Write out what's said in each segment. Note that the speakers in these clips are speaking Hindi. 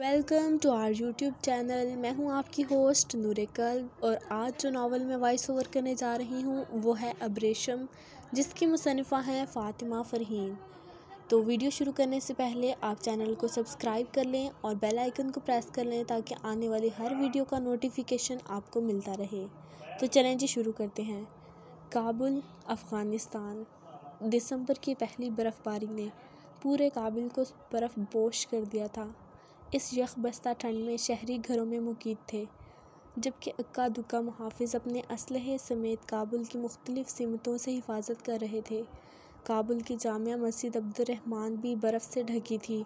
welcome to our YouTube channel मैं हूं आपकी होस्ट नूर कल्ब और आज जो नावल मैं वॉइस ओवर करने जा रही हूं वो है अब्रेशम जिसकी मुसनफ़ा हैं फ़ातिमा फ़रहीन तो वीडियो शुरू करने से पहले आप चैनल को सब्सक्राइब कर लें और बेल आइकन को प्रेस कर लें ताकि आने वाली हर वीडियो का नोटिफिकेशन आपको मिलता रहे तो चलें जी शुरू करते हैं काबुल अफ़गानिस्तान दिसंबर की पहली बर्फ़बारी ने पूरे काबिल को बर्फ़ बोश कर दिया था इस यख बस्ता ठंड में शहरी घरों में मुकीद थे जबकि अक्का दुक्का मुहाफ़ अपने असल समेत काबुल की मुख्तलिफ़ सिमतों से हिफाजत कर रहे थे काबुल की जामिया मस्जिद अब्दुलरहमान भी बर्फ़ से ढकी थी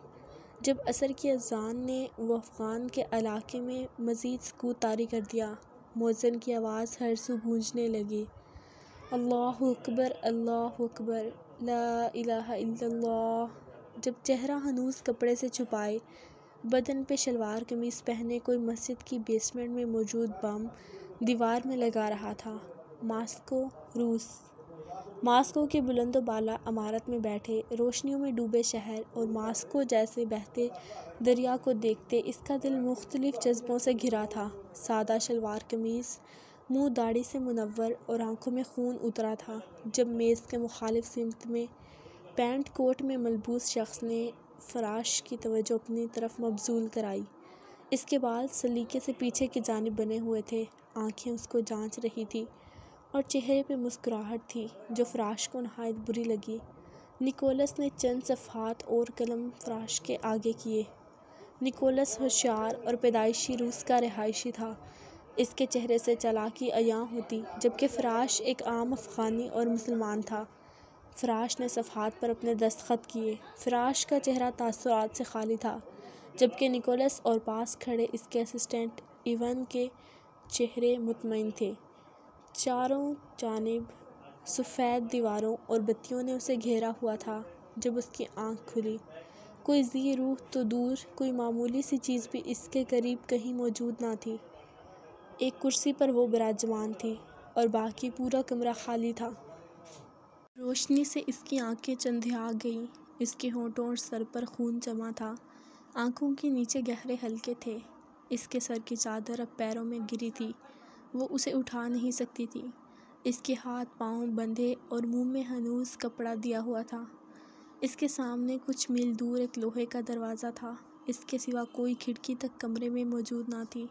जब असर की अजान ने अफ़गान के इलाके में मज़ीद सकूत तारी कर दिया मौज़न की आवाज़ हर सू गूंजने लगी अल्लाह अकबर अल्लाह अकबर ला इलाहा जब चेहरा हनूस कपड़े से छुपाए बदन पे शलवार कमीज पहने कोई मस्जिद की बेसमेंट में मौजूद बम दीवार में लगा रहा था मास्को रूस मास्को के बाला अमारत में बैठे रोशनियों में डूबे शहर और मास्को जैसे बहते दरिया को देखते इसका दिल मुख्तलिफ जज्बों से घिरा था सादा शलवार कमीज़ मुंह दाढ़ी से मुनवर और आंखों में खून उतरा था जब मेज़ के मुखालिफ सिमत में पैंट कोट में मलबूस शख्स ने फ़राश की तवज्जो अपनी तरफ मबजूल कराई इसके बाल सलीके से पीछे की जानब बने हुए थे आंखें उसको जांच रही थी और चेहरे पे मुस्कुराहट थी जो फ़राश को नहायत बुरी लगी निकोलस ने चंद सफ़ात और कलम फ़राश के आगे किए निकोलस होशियार और पैदाइशी रूस का रहायशी था इसके चेहरे से चलाकी अयाँ होती जबकि फ़राश एक आम अफ़गानी और मुसलमान था फ़राश ने सफ़ात पर अपने दस्तखत किए फ़राश का चेहरा तासुरात से खाली था जबकि निकोलस और पास खड़े इसके असिस्टेंट इवन के चेहरे मुतमिन थे चारों जानब सफ़ेद दीवारों और बत्तियों ने उसे घेरा हुआ था जब उसकी आँख खुली कोई जी रूह तो दूर कोई मामूली सी चीज़ भी इसके करीब कहीं मौजूद ना थी एक कुर्सी पर वो बराजमान थी और बाकी पूरा कमरा खाली था रोशनी से इसकी आंखें चंधिया गईं इसके होठों और सर पर खून जमा था आंखों के नीचे गहरे हल्के थे इसके सर की चादर अब पैरों में गिरी थी वो उसे उठा नहीं सकती थी इसके हाथ पांव बंधे और मुंह में हनूस कपड़ा दिया हुआ था इसके सामने कुछ मील दूर एक लोहे का दरवाज़ा था इसके सिवा कोई खिड़की तक कमरे में मौजूद ना थी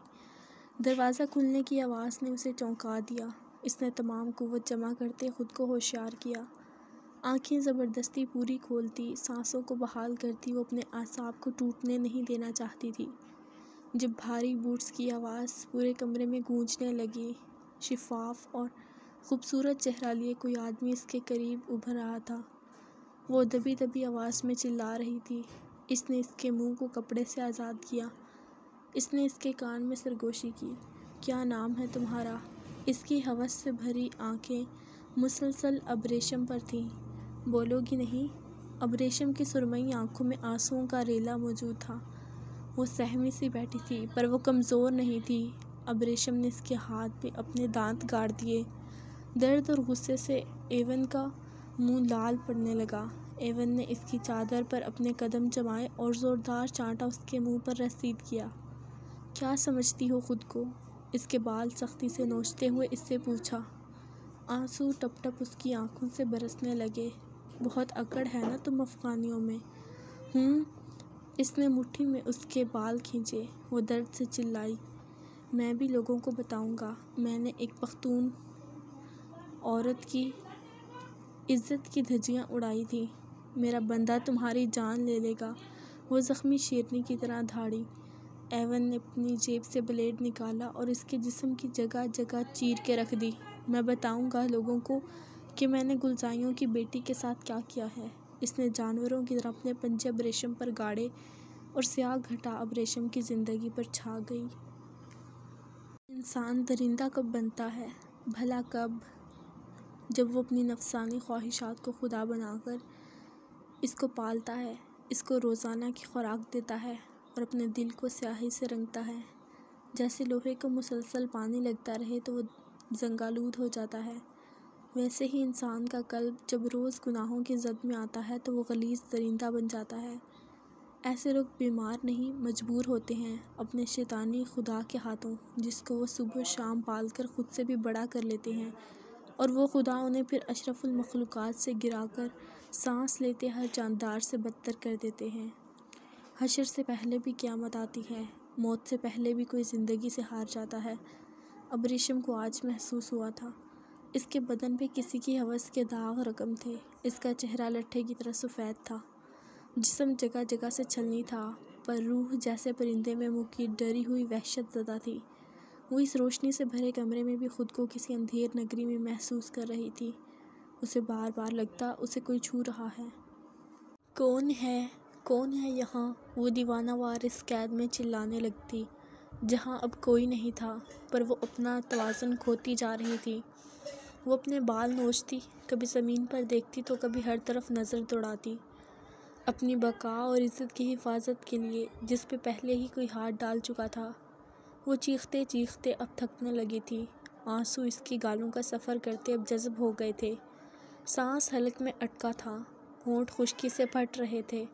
दरवाज़ा खुलने की आवाज़ ने उसे चौंका दिया इसने तमाम कुवत जमा करते ख़ुद को होशियार किया आँखें ज़बरदस्ती पूरी खोलती सांसों को बहाल करती वो अपने आसाब को टूटने नहीं देना चाहती थी जब भारी बूट्स की आवाज़ पूरे कमरे में गूंजने लगी शिफाफ और खूबसूरत चेहरा लिए कोई आदमी इसके करीब उभर रहा था वो दबी दबी आवाज़ में चिल्ला रही थी इसने इसके मुंह को कपड़े से आज़ाद किया इसने इसके कान में सरगोशी की क्या नाम है तुम्हारा इसकी हवस से भरी आंखें मुसलसल अब्रेशम पर थीं बोलोगी नहीं अब रेशम की सुरमई आंखों में आंसुओं का रेला मौजूद था वो सहमी सी बैठी थी पर वो कमज़ोर नहीं थी अब रेशम ने इसके हाथ में अपने दांत गाड़ दिए दर्द और गुस्से से एवन का मुंह लाल पड़ने लगा एवन ने इसकी चादर पर अपने कदम जमाए और ज़ोरदार चांटा उसके मुंह पर रसीद किया क्या समझती हो खुद को इसके बाल सख्ती से नोचते हुए इससे पूछा आंसू टप टप उसकी आंखों से बरसने लगे बहुत अकड़ है ना तुम अफ़ग़ानियों में हूँ इसने मुट्ठी में उसके बाल खींचे वो दर्द से चिल्लाई मैं भी लोगों को बताऊंगा मैंने एक पख्तून औरत की इज़्ज़त की धजियाँ उड़ाई थी मेरा बंदा तुम्हारी जान ले लेगा वो ज़ख्मी शेरनी की तरह धाड़ी एवन ने अपनी जेब से ब्लेड निकाला और इसके जिस्म की जगह जगह चीर के रख दी मैं बताऊंगा लोगों को कि मैंने गुलज़ाइयों की बेटी के साथ क्या किया है इसने जानवरों की तरह अपने पंजे अब रेशम पर गाड़े और स्याह घटा अब रेशम की ज़िंदगी पर छा गई इंसान दरिंदा कब बनता है भला कब जब वो अपनी नफसानी ख्वाहिशात को खुदा बनाकर इसको पालता है इसको रोज़ाना की खुराक देता है और अपने दिल को स्याही से रंगता है जैसे लोहे को मुसलसल पानी लगता रहे तो वो जंगालूद हो जाता है वैसे ही इंसान का कल्ब जब रोज़ गुनाहों की जद में आता है तो वो गलीज़ दरिंदा बन जाता है ऐसे लोग बीमार नहीं मजबूर होते हैं अपने शैतानी खुदा के हाथों जिसको वो सुबह शाम पाल कर ख़ुद से भी बड़ा कर लेते हैं और वो खुदा उन्हें फिर अशरफुल से गिरा कर सांस लेते हर जानदार से बदतर कर देते हैं हशर से पहले भी क़्यामत आती है मौत से पहले भी कोई ज़िंदगी से हार जाता है अब रेशम को आज महसूस हुआ था इसके बदन पे किसी की हवस के दाग रकम थे इसका चेहरा लट्ठे की तरह सफ़ेद था जिसम जगह जगह से छलनी था पर रूह जैसे परिंदे में की डरी हुई वहशत ज़दा थी वो इस रोशनी से भरे कमरे में भी खुद को किसी अंधेर नगरी में महसूस कर रही थी उसे बार बार लगता उसे कोई छू रहा है कौन है कौन है यहाँ वो दीवाना इस कैद में चिल्लाने लगती जहाँ अब कोई नहीं था पर वो अपना तोज़न खोती जा रही थी वो अपने बाल नोचती कभी ज़मीन पर देखती तो कभी हर तरफ नज़र दौड़ाती अपनी बका और इज़्ज़त की हिफाजत के लिए जिस पे पहले ही कोई हाथ डाल चुका था वो चीखते चीखते अब थकने लगी थी आंसू इसकी गालों का सफ़र करते अब जज्ब हो गए थे सांस हलक में अटका था होंठ खुश्की से फट रहे थे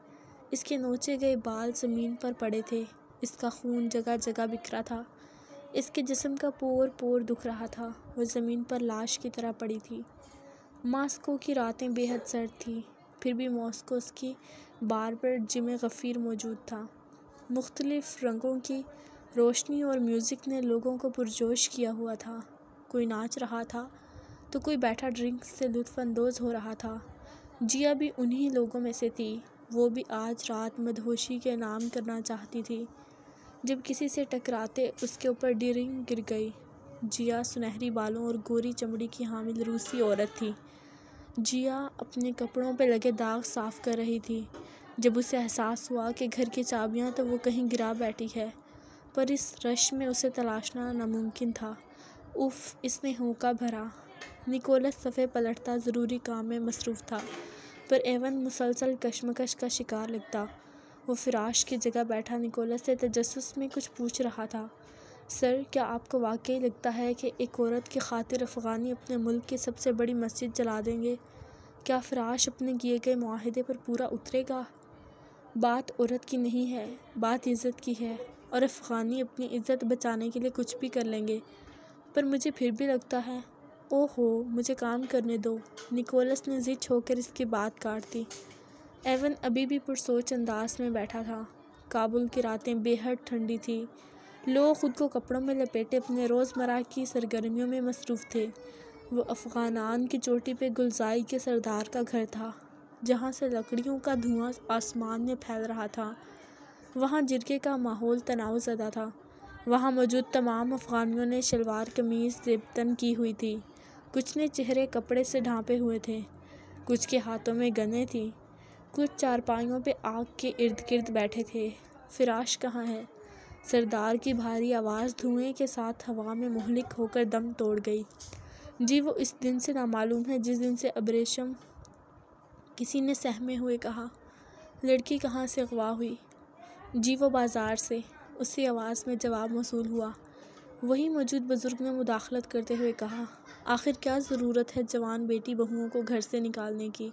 इसके नोचे गए बाल ज़मीन पर पड़े थे इसका खून जगह जगह बिखरा था इसके जिस्म का पोर पोर दुख रहा था वह ज़मीन पर लाश की तरह पड़ी थी मास्को की रातें बेहद सर्द थी फिर भी मॉस्को उसकी बार पर जिम गफ़ीर मौजूद था मुख्तलिफ़ रंगों की रोशनी और म्यूज़िक ने लोगों को पुरजोश किया हुआ था कोई नाच रहा था तो कोई बैठा ड्रिंक से लुफानंदोज़ हो रहा था जिया भी उन्हीं लोगों में से थी वो भी आज रात मदहोशी के नाम करना चाहती थी जब किसी से टकराते उसके ऊपर डिरिंग गिर गई जिया सुनहरी बालों और गोरी चमड़ी की हामिल रूसी औरत थी जिया अपने कपड़ों पर लगे दाग साफ कर रही थी जब उसे एहसास हुआ कि घर की चाबियां तो वो कहीं गिरा बैठी है पर इस रश में उसे तलाशना नामुमकिन था उफ इसने होका भरा निकोलस सफ़े पलटता ज़रूरी काम में मसरूफ़ था पर एवन मुसलसल कशमकश का शिकार लगता वो फ़िराश की जगह बैठा निकोलस से तजस में कुछ पूछ रहा था सर क्या आपको वाकई लगता है कि एक औरत की खातिर अफ़गानी अपने मुल्क की सबसे बड़ी मस्जिद जला देंगे क्या फ़राश अपने किए गए माहदे पर पूरा उतरेगा बात औरत की नहीं है बात इज़्ज़त की है और अफ़गानी अपनी इज़्ज़त बचाने के लिए कुछ भी कर लेंगे पर मुझे फिर भी लगता है ओहो मुझे काम करने दो निकोलस ने जिद होकर इसकी बात काट दी एवन अभी भी पुरसोच अंदाज में बैठा था काबुल की रातें बेहद ठंडी थी लोग ख़ुद को कपड़ों में लपेटे अपने रोज़मर्रा की सरगर्मियों में मसरूफ़ थे वो अफ़गानान की चोटी पे गुलजाई के सरदार का घर था जहाँ से लकड़ियों का धुआं आसमान में फैल रहा था वहाँ जिरके का माहौल तनाव ज़्यादा था वहाँ मौजूद तमाम अफ़गानियों ने शलवार कमीज़ जेबतन की हुई थी कुछ ने चेहरे कपड़े से ढांपे हुए थे कुछ के हाथों में गने थी कुछ चारपाइयों पे आग के इर्द गिर्द बैठे थे फिराश कहाँ है सरदार की भारी आवाज़ धुएं के साथ हवा में मोहलिक होकर दम तोड़ गई जी वो इस दिन से नामालूम है जिस दिन से अब्रेशम किसी ने सहमे हुए कहा लड़की कहाँ से अगवा हुई जी वो बाज़ार से उसी आवाज़ में जवाब मौसू हुआ वही मौजूद बुज़ुर्ग ने मुदाखलत करते हुए कहा आखिर क्या ज़रूरत है जवान बेटी बहुओं को घर से निकालने की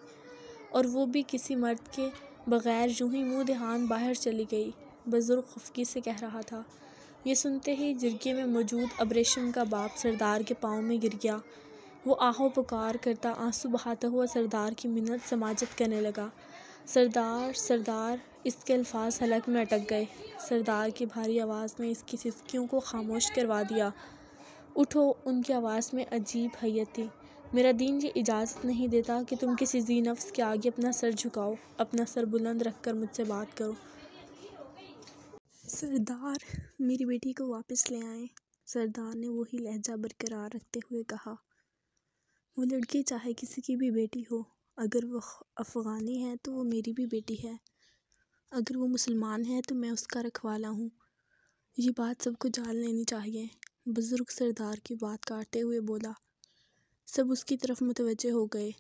और वो भी किसी मर्द के बग़ैर यूं ही मुँह देहान बाहर चली गई बुज़ुर्ग खुफकी से कह रहा था ये सुनते ही जिरगे में मौजूद अब्रेशम का बाप सरदार के पाँव में गिर गया वो आहों पुकार करता आंसू बहाता हुआ सरदार की मिन्नत समाजत करने लगा सरदार सरदार इसके अल्फाज हलक में अटक गए सरदार की भारी आवाज़ ने इसकी सिसकियों को खामोश करवा दिया उठो उनकी आवाज़ में अजीब हैयत थी मेरा दीन ये इजाज़त नहीं देता कि तुम किसी जी नफ्स के आगे अपना सर झुकाओ अपना सर बुलंद रख कर मुझसे बात करो सरदार मेरी बेटी को वापस ले आए सरदार ने वही लहजा बरकरार रखते हुए कहा वो लड़की चाहे किसी की भी बेटी हो अगर वो अफ़गानी है तो वो मेरी भी बेटी है अगर वो मुसलमान है तो मैं उसका रखवाला हूँ ये बात सबको जान लेनी चाहिए बुज़ुर्ग सरदार की बात काटते हुए बोला सब उसकी तरफ मुतवजह हो गए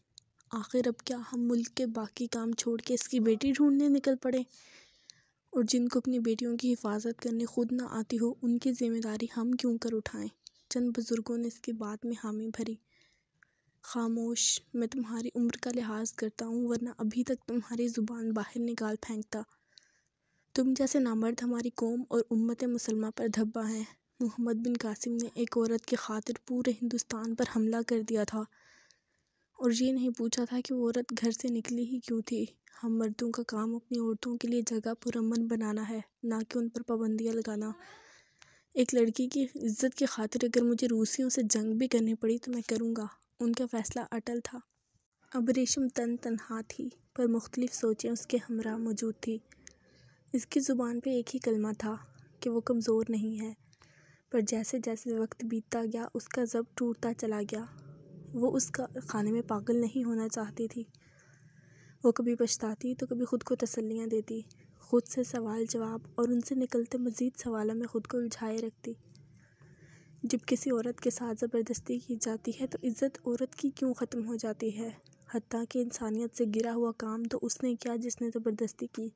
आखिर अब क्या हम मुल्क के बाकी काम छोड़ के इसकी बेटी ढूंढने निकल पड़े और जिनको अपनी बेटियों की हिफाजत करने खुद ना आती हो उनकी ज़िम्मेदारी हम क्यों कर उठाएं चंद बुज़ुर्गों ने इसकी बात में हामी भरी खामोश मैं तुम्हारी उम्र का लिहाज करता हूँ वरना अभी तक तुम्हारी ज़ुबान बाहर निकाल फेंकता तुम जैसे नामर्द हमारी कौम और उम्मत मुसलमा पर धब्बा हैं मोहम्मद बिन कासिम ने एक औरत की खातिर पूरे हिंदुस्तान पर हमला कर दिया था और ये नहीं पूछा था कि वो औरत घर से निकली ही क्यों थी हम मर्दों का काम अपनी औरतों के लिए जगह पुरमन बनाना है ना कि उन पर पाबंदियाँ लगाना एक लड़की की इज्जत की खातिर अगर मुझे रूसियों से जंग भी करनी पड़ी तो मैं करूँगा उनका फ़ैसला अटल था अब रेशम तन तनहा थी पर मुख्तलिफ सोचें उसके हमरा मौजूद थी इसकी ज़ुबान पे एक ही कलमा था कि वो कमज़ोर नहीं है पर जैसे जैसे वक्त बीतता गया उसका जब टूटता चला गया वो उस खाने में पागल नहीं होना चाहती थी वो कभी पछताती तो कभी ख़ुद को तसल्लियाँ देती ख़ुद से सवाल जवाब और उनसे निकलते मज़ीद सवालों में ख़ुद को उलझाए रखती जब किसी औरत के साथ ज़बरदस्ती की जाती है तो इज़्ज़त औरत की क्यों ख़त्म हो जाती है हती कि इंसानियत से गिरा हुआ काम तो उसने किया जिसने ज़बरदस्ती की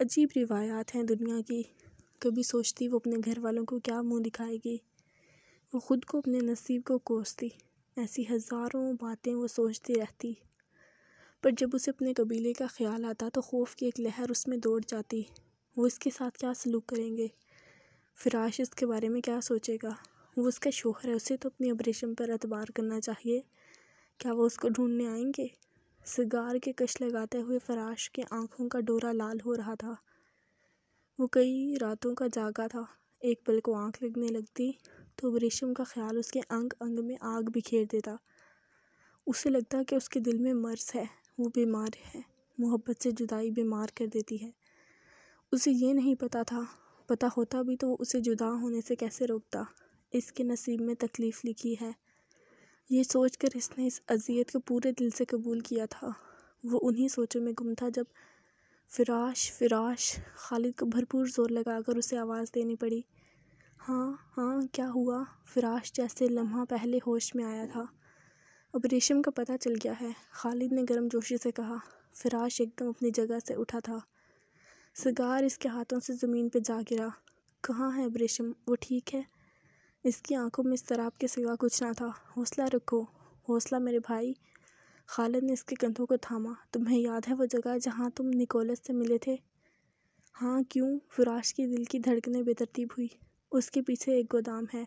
अजीब रिवायात हैं दुनिया की कभी सोचती वो अपने घर वालों को क्या मुंह दिखाएगी वो ख़ुद को अपने नसीब को कोसती ऐसी हज़ारों बातें वो सोचती रहती पर जब उसे अपने कबीले का ख्याल आता तो खौफ की एक लहर उसमें दौड़ जाती वो इसके साथ क्या सलूक करेंगे फिराश इसके बारे में क्या सोचेगा वो उसका शोहर है उसे तो अपनी ऑपरेशन पर अतबार करना चाहिए क्या वो उसको ढूंढने आएंगे सिगार के कश लगाते हुए फराश के आंखों का डोरा लाल हो रहा था वो कई रातों का जागा था एक पल को आँख लगने लगती तो रेशम का ख्याल उसके अंग अंग में आग बिखेर देता उसे लगता कि उसके दिल में मर्स है वो बीमार है मोहब्बत से जुदाई बीमार कर देती है उसे ये नहीं पता था पता होता भी तो वो उसे जुदा होने से कैसे रोकता इसके नसीब में तकलीफ़ लिखी है ये सोच कर इसने इस अजियत को पूरे दिल से कबूल किया था वो उन्हीं सोचों में गुम था जब फ़िराश फ़िराश खालिद को भरपूर ज़ोर लगाकर उसे आवाज़ देनी पड़ी हाँ हाँ क्या हुआ फ़िराश जैसे लम्हा पहले होश में आया था अब रेशम का पता चल गया है खालिद ने गर्म जोशी से कहा फ़िराश एकदम अपनी जगह से उठा था सिगार इसके हाथों से ज़मीन पर जा गिरा कहाँ है अब रेशम वो ठीक है इसकी आंखों में शराब के सिवा कुछ ना था हौसला रखो हौसला मेरे भाई खालिद ने इसके कंधों को थामा तुम्हें याद है वो जगह जहाँ तुम निकोलस से मिले थे हाँ क्यों फराश के दिल की धड़कने बेतरतीब हुई उसके पीछे एक गोदाम है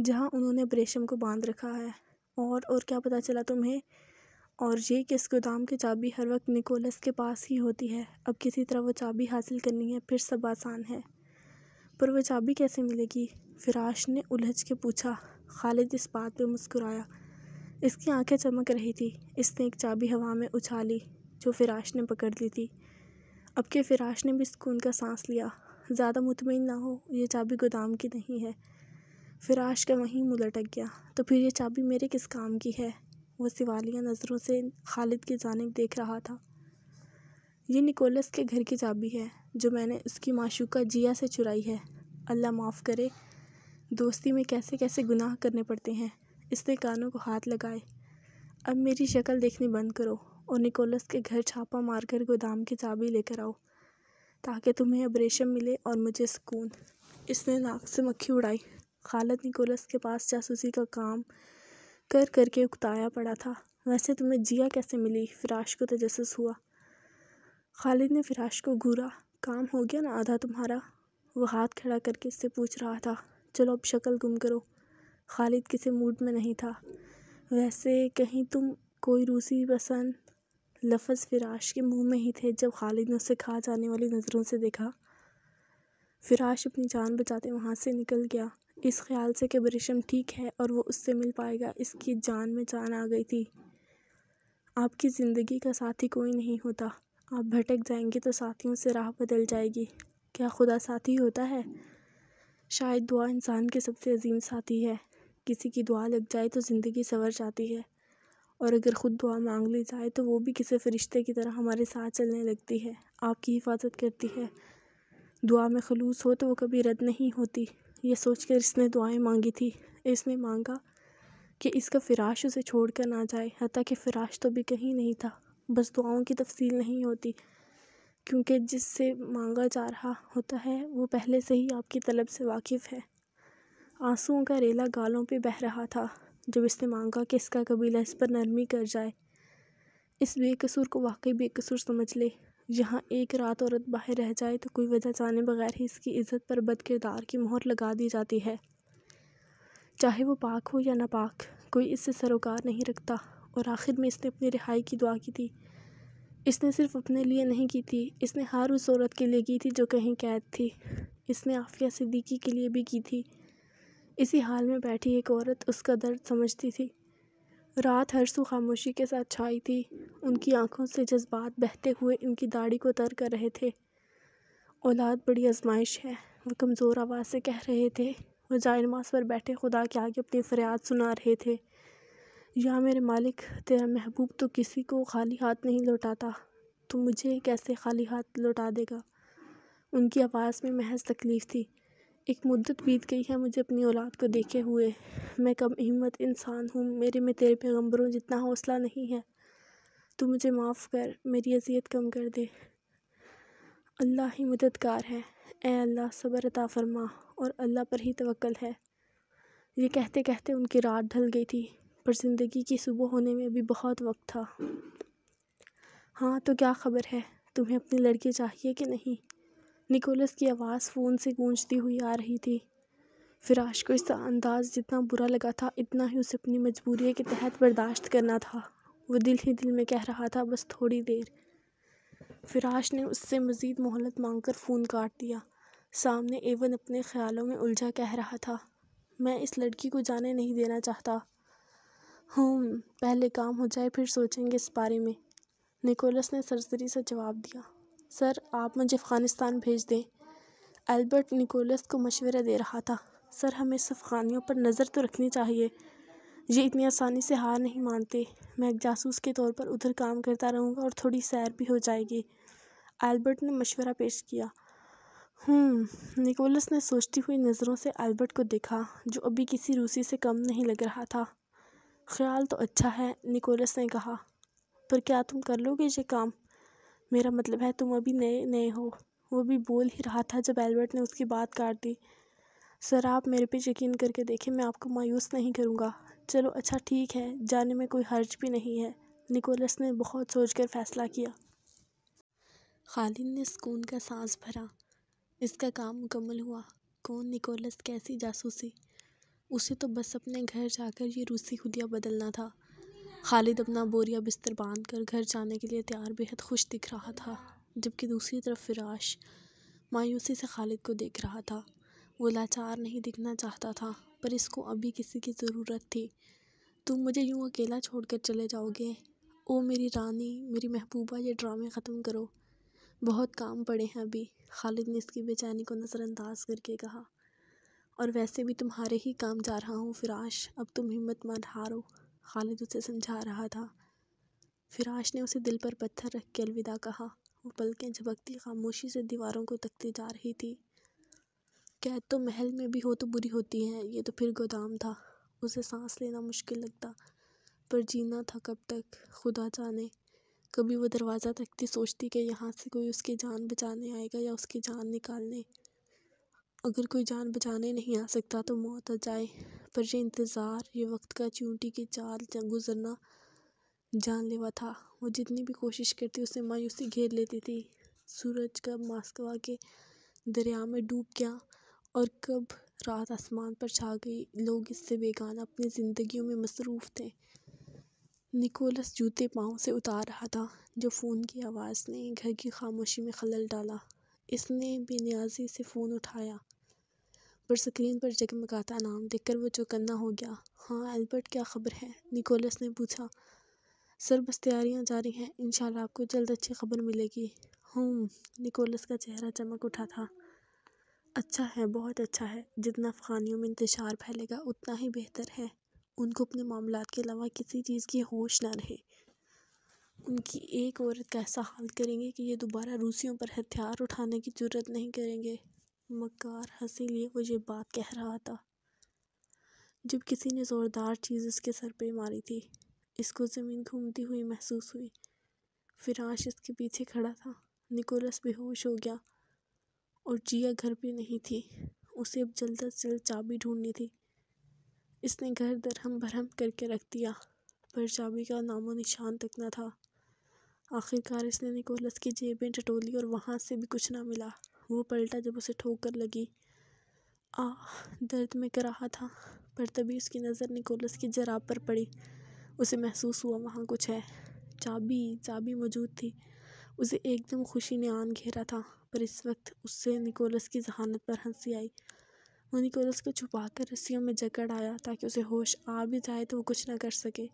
जहाँ उन्होंने रेशम को बांध रखा है और और क्या पता चला तुम्हें और ये कि इस गोदाम की चाबी हर वक्त निकोलस के पास ही होती है अब किसी तरह वो चाबी हासिल करनी है फिर सब आसान है पर वह चाबी कैसे मिलेगी फिराश ने उलझ के पूछा खालिद इस बात पे मुस्कुराया इसकी आंखें चमक रही थी इसने एक चाबी हवा में उछाली जो फिराश ने पकड़ ली थी अब के फिराश ने भी सुकून का सांस लिया ज़्यादा मुतमिन ना हो ये चाबी गोदाम की नहीं है फिराश का वहीं मुँह लटक गया तो फिर ये चाबी मेरे किस काम की है वो सिवालिया नज़रों से खालिद की जानब देख रहा था ये निकोलस के घर की चाबी है जो मैंने उसकी माशूका जिया से चुराई है अल्लाह माफ़ करे दोस्ती में कैसे कैसे गुनाह करने पड़ते हैं इसने कानों को हाथ लगाए अब मेरी शक्ल देखनी बंद करो और निकोलस के घर छापा मारकर गोदाम की चाबी लेकर आओ ताकि तुम्हें अब रेशम मिले और मुझे सुकून इसने नाक से मक्खी उड़ाई खालद निकोलस के पास जासूसी का काम कर करके उकताया पड़ा था वैसे तुम्हें जिया कैसे मिली फिराश को तजस हुआ खालिद ने फिराश को घूरा काम हो गया ना आधा तुम्हारा वह हाथ खड़ा करके इससे पूछ रहा था चलो अब शक्ल गुम करो खालिद किसी मूड में नहीं था वैसे कहीं तुम कोई रूसी पसंद लफ्ज़ फ़िराश के मुंह में ही थे जब खालिद ने उसे खा जाने वाली नज़रों से देखा फ़िराश अपनी जान बचाते वहाँ से निकल गया इस ख्याल से कि बरिशम ठीक है और वो उससे मिल पाएगा इसकी जान में जान आ गई थी आपकी ज़िंदगी का साथी कोई नहीं होता आप भटक जाएंगे तो साथियों से राह बदल जाएगी क्या खुदा साथी होता है शायद दुआ इंसान के सबसे अजीम साथी है किसी की दुआ लग जाए तो ज़िंदगी संवर जाती है और अगर ख़ुद दुआ मांग ली जाए तो वो भी किसी फ़रिश्ते की तरह हमारे साथ चलने लगती है आपकी हिफाजत करती है दुआ में खलूस हो तो वो कभी रद्द नहीं होती ये सोच कर इसने दुआएं मांगी थी इसने मांगा कि इसका फ़िराश उसे छोड़ कर ना जाए हती कि फ़िराश तो भी कहीं नहीं था बस दुआओं की तफसील नहीं होती क्योंकि जिससे मांगा जा रहा होता है वो पहले से ही आपकी तलब से वाकिफ़ है आँसुओं का रेला गालों पे बह रहा था जब इसने मांगा कि इसका कबीला इस पर नरमी कर जाए इस बेकसूर को वाकई बेकसूर समझ ले यहाँ एक रात औरत बाहर रह जाए तो कोई वजह जाने बगैर ही इसकी इज़्ज़त पर बद किरदार की मोहर लगा दी जाती है चाहे वो पाक हो या नापाक कोई इससे सरोकार नहीं रखता और आखिर में इसने अपनी रिहाई की दुआ की थी इसने सिर्फ अपने लिए नहीं की थी इसने हर उस औरत के लिए की थी जो कहीं कैद थी इसने आफिया सिद्दीकी के लिए भी की थी इसी हाल में बैठी एक औरत उसका दर्द समझती थी रात हर सु खामोशी के साथ छाई थी उनकी आंखों से जज्बात बहते हुए इनकी दाढ़ी को तर कर रहे थे औलाद बड़ी आजमाइश है वो कमज़ोर आवाज़ से कह रहे थे वो जायनमाज पर बैठे खुदा के आगे अपनी फरियाद सुना रहे थे या मेरे मालिक तेरा महबूब तो किसी को खाली हाथ नहीं लौटाता तो मुझे कैसे खाली हाथ लौटा देगा उनकी आवाज़ में महज तकलीफ़ थी एक मुद्दत बीत गई है मुझे अपनी औलाद को देखे हुए मैं कम हिम्मत इंसान हूँ मेरे में तेरे पैगम्बरों जितना हौसला नहीं है तो मुझे माफ़ कर मेरी अजियत कम कर दे अल्लाह ही मददगार है ए अल्लाह सबर अता फरमा और अल्लाह पर ही तवक्ल है ये कहते कहते उनकी रात ढल गई थी पर ज़िंदगी की सुबह होने में भी बहुत वक्त था हाँ तो क्या ख़बर है तुम्हें अपनी लड़की चाहिए कि नहीं निकोलस की आवाज़ फ़ोन से गूंजती हुई आ रही थी फिराश को इसका अंदाज़ जितना बुरा लगा था इतना ही उसे अपनी मजबूरी के तहत बर्दाश्त करना था वो दिल ही दिल में कह रहा था बस थोड़ी देर फिराश ने उससे मज़ीद मोहलत कर फ़ोन काट दिया सामने एवन अपने ख्यालों में उलझा कह रहा था मैं इस लड़की को जाने नहीं देना चाहता हम पहले काम हो जाए फिर सोचेंगे इस बारे में निकोलस ने सरसरी से जवाब दिया सर आप मुझे अफ़गानिस्तान भेज दें अल्बर्ट निकोलस को मशवरा दे रहा था सर हमें अफ़गानियों पर नज़र तो रखनी चाहिए ये इतनी आसानी से हार नहीं मानते मैं एक जासूस के तौर पर उधर काम करता रहूँगा और थोड़ी सैर भी हो जाएगी अल्बर्ट ने मशवरा पेश किया हम्म, निकोलस ने सोचती हुई नज़रों से अल्बर्ट को देखा जो अभी किसी रूसी से कम नहीं लग रहा था ख्याल तो अच्छा है निकोलस ने कहा पर क्या तुम कर लोगे ये काम मेरा मतलब है तुम अभी नए नए हो वो भी बोल ही रहा था जब एल्बर्ट ने उसकी बात काट दी सर आप मेरे पे यकीन करके देखें मैं आपको मायूस नहीं करूँगा चलो अच्छा ठीक है जाने में कोई हर्ज भी नहीं है निकोलस ने बहुत सोच कर फैसला किया खालिद ने सुकून का सांस भरा इसका काम मुकम्मल हुआ कौन निकोलस कैसी जासूसी उसे तो बस अपने घर जाकर ये रूसी खुदिया बदलना था खालिद अपना बोरिया बिस्तर बांध कर घर जाने के लिए तैयार बेहद खुश दिख रहा था जबकि दूसरी तरफ फिराश मायूसी से खालिद को देख रहा था वो लाचार नहीं दिखना चाहता था पर इसको अभी किसी की ज़रूरत थी तुम मुझे यूँ अकेला छोड़कर चले जाओगे ओ मेरी रानी मेरी महबूबा ये ड्रामे ख़त्म करो बहुत काम पड़े हैं अभी खालिद ने इसकी बेचैनी को नज़रअंदाज करके कहा और वैसे भी तुम्हारे ही काम जा रहा हूँ फिराश अब तुम हिम्मत मत हारो खालिद उसे समझा रहा था फिराश ने उसे दिल पर पत्थर रख के अलविदा कहा वो पलकें झपकती खामोशी से दीवारों को तकती जा रही थी कैद तो महल में भी हो तो बुरी होती है ये तो फिर गोदाम था उसे सांस लेना मुश्किल लगता पर जीना था कब तक खुदा जाने कभी वो दरवाज़ा तकती सोचती कि यहाँ से कोई उसकी जान बचाने आएगा या उसकी जान निकालने अगर कोई जान बचाने नहीं आ सकता तो मौत आ जाए पर यह इंतज़ार ये वक्त का चूंटी की चाल गुजरना जानलेवा था वो जितनी भी कोशिश करती उसे मायूसी घेर लेती थी सूरज कब मास्कवा के दरिया में डूब गया और कब रात आसमान पर छा गई लोग इससे बेगाना अपनी ज़िंदगियों में मसरूफ़ थे निकोलस जूते पाँव से उतार रहा था जो फ़ोन की आवाज़ ने घर की खामोशी में खलल डाला इसने बेनियाजी से फ़ोन उठाया पर स्क्रीन पर जगमगाता नाम देखकर वो चौकन्ना हो गया हाँ एल्बर्ट क्या खबर है निकोलस ने पूछा सर बस तैयारियाँ जारी हैं इन आपको जल्द अच्छी खबर मिलेगी हम निकोलस का चेहरा चमक उठा था अच्छा है बहुत अच्छा है जितना अफगानियों में इंतजार फैलेगा उतना ही बेहतर है उनको अपने मामला के अलावा किसी चीज़ की होश ना रहे उनकी एक औरत का ऐसा हाल करेंगे कि ये दोबारा रूसियों पर हथियार उठाने की जरूरत नहीं करेंगे मकार हंसी लिए वो ये बात कह रहा था जब किसी ने ज़ोरदार चीज़ उसके सर पे मारी थी इसको ज़मीन घूमती हुई महसूस हुई फिराश इसके पीछे खड़ा था निकोलस बेहोश हो गया और जिया घर पे नहीं थी उसे अब जल्द अज जल्द चाबी ढूंढनी थी इसने घर दरहम भरहम करके रख दिया पर चाबी का नामो निशान तक न था आखिरकार इसने निकोलस की जेबें टटोली और वहाँ से भी कुछ ना मिला वो पलटा जब उसे ठोकर लगी आ दर्द में रहा था पर तभी उसकी नज़र निकोलस की जराब पर पड़ी उसे महसूस हुआ वहाँ कुछ है चाबी चाबी मौजूद थी उसे एकदम खुशी ने आन घेरा था पर इस वक्त उससे निकोलस की जहानत पर हंसी आई वो निकोलस को छुपाकर रस्सियों में जकड़ आया ताकि उसे होश आ भी जाए तो वो कुछ ना कर सके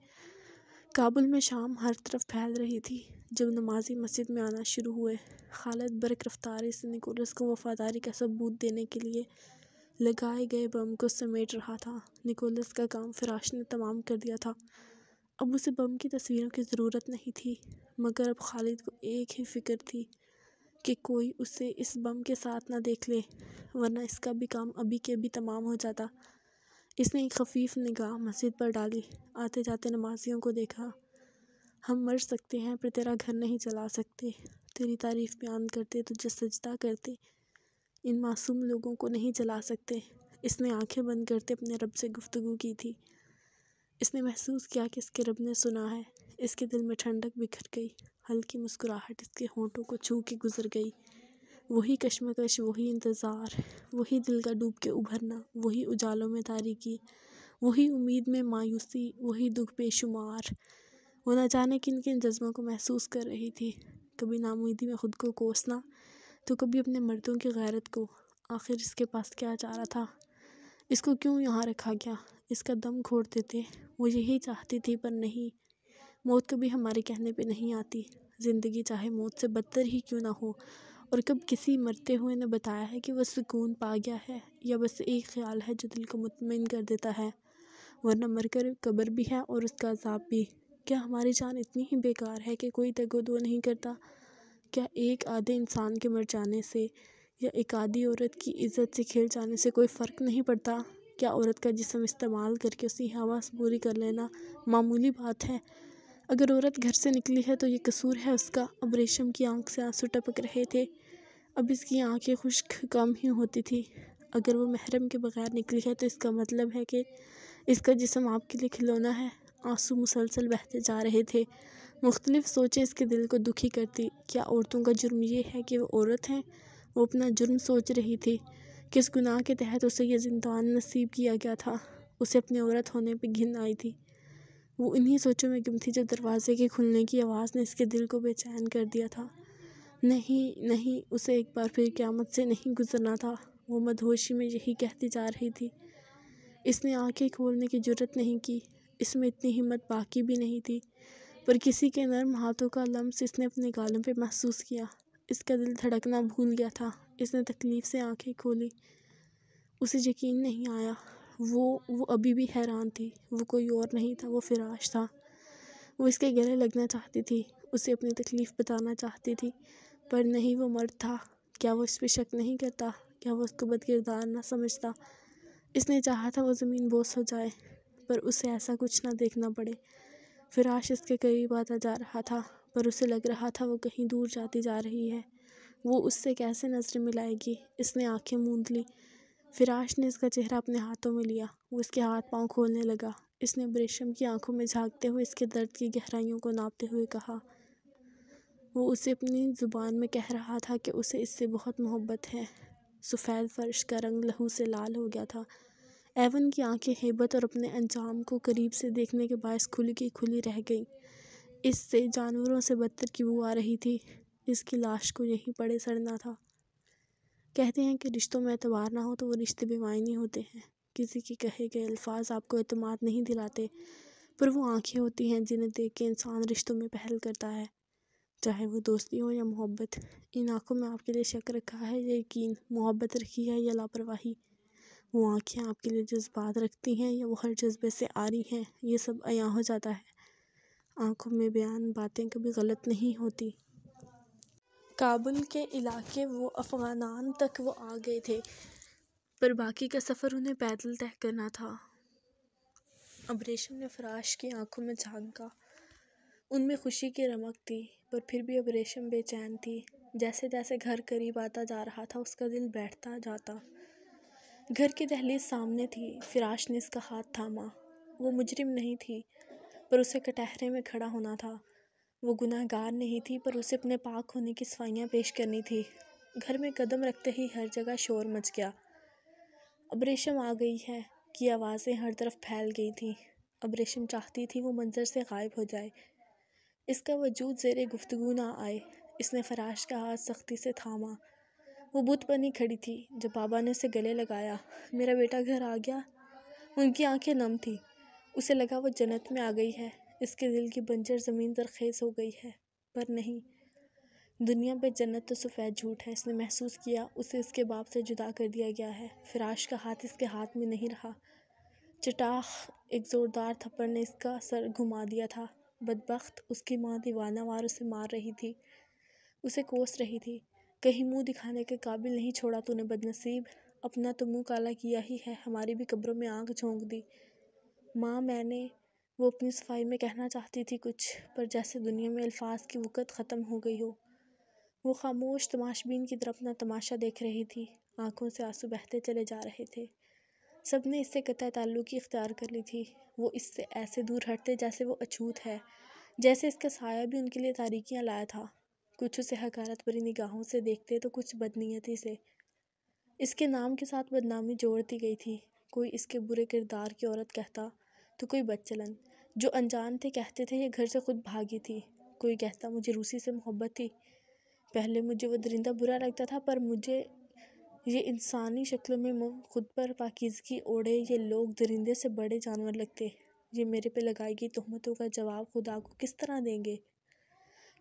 काबुल में शाम हर तरफ फैल रही थी जब नमाजी मस्जिद में आना शुरू हुए खालिद बरक रफ्तारी से निकोलस को वफादारी का सबूत देने के लिए लगाए गए बम को समेट रहा था निकोलस का काम फराश ने तमाम कर दिया था अब उसे बम की तस्वीरों की ज़रूरत नहीं थी मगर अब खालिद को एक ही फिक्र थी कि कोई उसे इस बम के साथ ना देख ले वरना इसका भी काम अभी के अभी तमाम हो जाता इसने एक खफीफ निगाह मस्जिद पर डाली आते जाते नमाजियों को देखा हम मर सकते हैं पर तेरा घर नहीं चला सकते तेरी तारीफ़ बयान करते तुझे तो सजदा करते इन मासूम लोगों को नहीं जला सकते इसने आंखें बंद करते अपने रब से गुफ्तु की थी इसने महसूस किया कि इसके रब ने सुना है इसके दिल में ठंडक बिखर गई हल्की मुस्कुराहट इसके होंठों को छू के गुजर गई वही कश्मकश वही इंतज़ार वही दिल का डूब के उभरना वही उजालों में तारीकी वही उम्मीद में मायूसी वही दुख बेशुमार वो न जाने किन किन जज्बों को महसूस कर रही थी कभी नामुमीदी में खुद को कोसना तो कभी अपने मर्दों की गैरत को आखिर इसके पास क्या जा रहा था इसको क्यों यहाँ रखा गया इसका दम घोड़ देते वो यही चाहती थी पर नहीं मौत कभी हमारे कहने पे नहीं आती ज़िंदगी चाहे मौत से बदतर ही क्यों ना हो और कब किसी मरते हुए ने बताया है कि वह सुकून पा गया है या बस एक ख्याल है जो दिल को मुतमिन कर देता है वरना मरकर कब्र भी है और उसका अजाब भी क्या हमारी जान इतनी ही बेकार है कि कोई तगोदो नहीं करता क्या एक आधे इंसान के मर जाने से या एक आधी औरत की इज़्ज़त से खेल जाने से कोई फ़र्क नहीं पड़ता क्या औरत का जिसम इस्तेमाल करके उसकी हवा पूरी कर लेना मामूली बात है अगर औरत घर से निकली है तो ये कसूर है उसका अब रेशम की आंख से आंसू टपक रहे थे अब इसकी आंखें खुश्क कम ही होती थी अगर वो महरम के बगैर निकली है तो इसका मतलब है कि इसका जिसम आपके लिए खिलौना है आंसू मुसलसल बहते जा रहे थे मुख्तलिफ़ सोचें इसके दिल को दुखी करती क्या औरतों का जुर्म ये है कि वो औरत हैं वो अपना जुर्म सोच रही थी किस गुनाह के तहत उसे यह जिंदान नसीब किया गया था उसे अपने औरत होने पर घिन आई थी वो इन्हीं सोचों में गुम थी जब दरवाजे के खुलने की आवाज़ ने इसके दिल को बेचैन कर दिया था नहीं नहीं उसे एक बार फिर क़्यामत से नहीं गुजरना था वो मदहोशी में यही कहती जा रही थी इसने आंखें खोलने की जरूरत नहीं की इसमें इतनी हिम्मत बाकी भी नहीं थी पर किसी के नरम हाथों का लम्स इसने अपने गालों पर महसूस किया इसका दिल धड़कना भूल गया था इसने तकलीफ़ से आंखें खोली उसे यकीन नहीं आया वो वो अभी भी हैरान थी वो कोई और नहीं था वो फ़िराश था वो इसके गले लगना चाहती थी उसे अपनी तकलीफ़ बताना चाहती थी पर नहीं वो मर्द था क्या वो इस पर शक नहीं करता क्या वो उसको बदकिरदार ना समझता इसने चाहा था वो ज़मीन बोस हो जाए पर उसे ऐसा कुछ ना देखना पड़े फिराश इसके करीब आता जा रहा था पर उसे लग रहा था वो कहीं दूर जाती जा रही है वो उससे कैसे नजर मिलाएगी इसने आंखें मूंद ली फ़िराश ने इसका चेहरा अपने हाथों में लिया वो इसके हाथ पाँव खोलने लगा इसने ब्रेशम की आंखों में झांकते हुए इसके दर्द की गहराइयों को नापते हुए कहा वो उसे अपनी ज़ुबान में कह रहा था कि उसे इससे बहुत मोहब्बत है सफ़ेद फर्श का रंग लहू से लाल हो गया था एवन की आंखें हेबत और अपने अंजाम को करीब से देखने के बायस खुली की खुली रह गईं इससे जानवरों से बदतर की वो आ रही थी इसकी लाश को यहीं पड़े सड़ना था कहते हैं कि रिश्तों में एतबार ना हो तो वो रिश्ते बेमायने होते हैं किसी के कहे गए अल्फाज आपको अतमाद नहीं दिलाते पर वो आंखें होती हैं जिन्हें देख के इंसान रिश्तों में पहल करता है चाहे वो दोस्ती हो या मोहब्बत इन आँखों में आपके लिए शक रखा है या यकीन मोहब्बत रखी है या लापरवाही वो आँखें आपके लिए जज्बात रखती हैं या वो हर जज्बे से आ रही हैं ये सब अया हो जाता है आँखों में बयान बातें कभी गलत नहीं होती काबुल के इलाके वो अफ़गानान तक वो आ गए थे पर बाकी का सफ़र उन्हें पैदल तय करना था अब रेशम ने फराश की आंखों में झांका उनमें खुशी की रमक थी पर फिर भी अब रेशम बेचैन थी जैसे जैसे घर करीब आता जा रहा था उसका दिल बैठता जाता घर की दहलीज सामने थी फिराश ने इसका हाथ थामा वो मुजरिम नहीं थी पर उसे कटहरे में खड़ा होना था वो गुनाहगार नहीं थी पर उसे अपने पाक होने की सफाइयाँ पेश करनी थी घर में कदम रखते ही हर जगह शोर मच गया अब रेशम आ गई है कि आवाज़ें हर तरफ फैल गई थी अब रेशम चाहती थी वो मंज़र से गायब हो जाए इसका वजूद जेर गुफ्तगु ना आए इसने फराश का हाथ सख्ती से थामा वो बुत बनी खड़ी थी जब बाबा ने उसे गले लगाया मेरा बेटा घर आ गया उनकी आंखें नम थी उसे लगा वो जन्नत में आ गई है इसके दिल की बंजर ज़मीन दरखेज़ हो गई है पर नहीं दुनिया पे जन्नत तो सफ़ेद झूठ है इसने महसूस किया उसे इसके बाप से जुदा कर दिया गया है फिराश का हाथ इसके हाथ में नहीं रहा चटाख एक ज़ोरदार थप्पड़ ने इसका सर घुमा दिया था बदबخت उसकी माँ दीवाना वार उसे मार रही थी उसे कोस रही थी कहीं मुंह दिखाने के काबिल नहीं छोड़ा तूने बदनसीब अपना तो मुंह काला किया ही है हमारी भी कब्रों में आंख झोंक दी माँ मैंने वो अपनी सफाई में कहना चाहती थी कुछ पर जैसे दुनिया में अल्फाज की वक़्त ख़त्म हो गई हो वो खामोश तमाशबीन की तरफ अपना तमाशा देख रही थी आंखों से आंसू बहते चले जा रहे थे सब ने इससे कतः ताल्लुक इख्तियार कर ली थी वो इससे ऐसे दूर हटते जैसे वो अछूत है जैसे इसका साया भी उनके लिए तारीखियाँ लाया था कुछ उसे हकारत भरी निगाहों से देखते तो कुछ बदनीयती से इसके नाम के साथ बदनामी जोड़ती गई थी कोई इसके बुरे किरदार की औरत कहता तो कोई बच्चलन जो अनजान थे कहते थे ये घर से खुद भागी थी कोई कहता मुझे रूसी से मोहब्बत थी पहले मुझे वो दरिंदा बुरा लगता था पर मुझे ये इंसानी शक्लों में खुद पर पाकिजगी ओढ़े ये लोग दरिंदे से बड़े जानवर लगते ये मेरे पे लगाई गई तहमतों का जवाब खुदा को किस तरह देंगे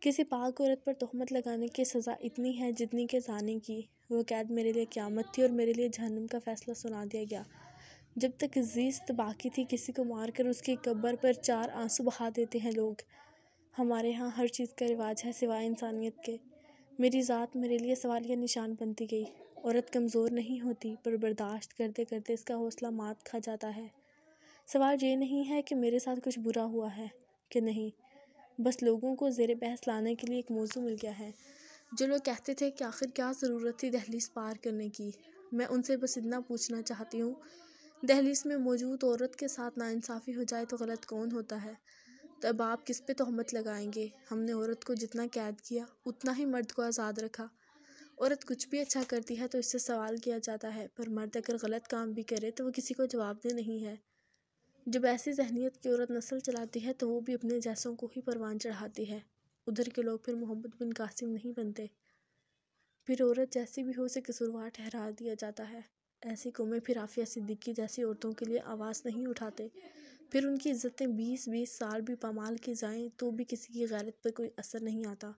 किसी पाक औरत पर तहमत लगाने की सज़ा इतनी है जितनी के जाने की वो कैद मेरे लिए क्यामत थी और मेरे लिए जहनम का फ़ैसला सुना दिया गया जब तक जीस्त बाकी थी किसी को मारकर उसकी कब्र पर चार आंसू बहा देते हैं लोग हमारे यहाँ हर चीज़ का रिवाज है सिवाय इंसानियत के मेरी ज़ात मेरे लिए सवाल या निशान बनती गई औरत कमज़ोर नहीं होती पर बर्दाश्त करते करते इसका हौसला मात खा जाता है सवाल ये नहीं है कि मेरे साथ कुछ बुरा हुआ है कि नहीं बस लोगों को जेर बहस लाने के लिए एक मौजू मिल गया है जो लोग कहते थे कि आखिर क्या ज़रूरत थी दहलीज पार करने की मैं उनसे बस इतना पूछना चाहती हूँ दहलीस में मौजूद औरत के साथ नासाफ़ी हो जाए तो गलत कौन होता है तब आप किस पे तहमत लगाएंगे हमने औरत को जितना कैद किया उतना ही मर्द को आज़ाद रखा औरत कुछ भी अच्छा करती है तो इससे सवाल किया जाता है पर मर्द अगर गलत काम भी करे तो वो किसी को जवाब दे नहीं है जब ऐसी जहनीत की औरत नस्ल चलाती है तो वो भी अपने जैसों को ही परवान चढ़ाती है उधर के लोग फिर मोहम्मद बिन कासिम नहीं बनते फिर औरत जैसी भी हो उसे कसुरवार ठहरा दिया जाता है ऐसी कौमें फिर आफिया सिद्दीकी जैसी औरतों के लिए आवाज़ नहीं उठाते फिर उनकी इज्जतें बीस बीस साल भी पामाल की जाएं तो भी किसी की गैरत पर कोई असर नहीं आता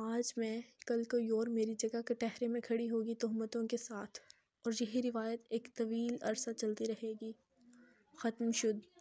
आज मैं कल कोई और मेरी जगह कटहरे में खड़ी होगी तहमतों तो के साथ और यही रिवायत एक तवील अरसा चलती रहेगी ख़त्म शुद्ध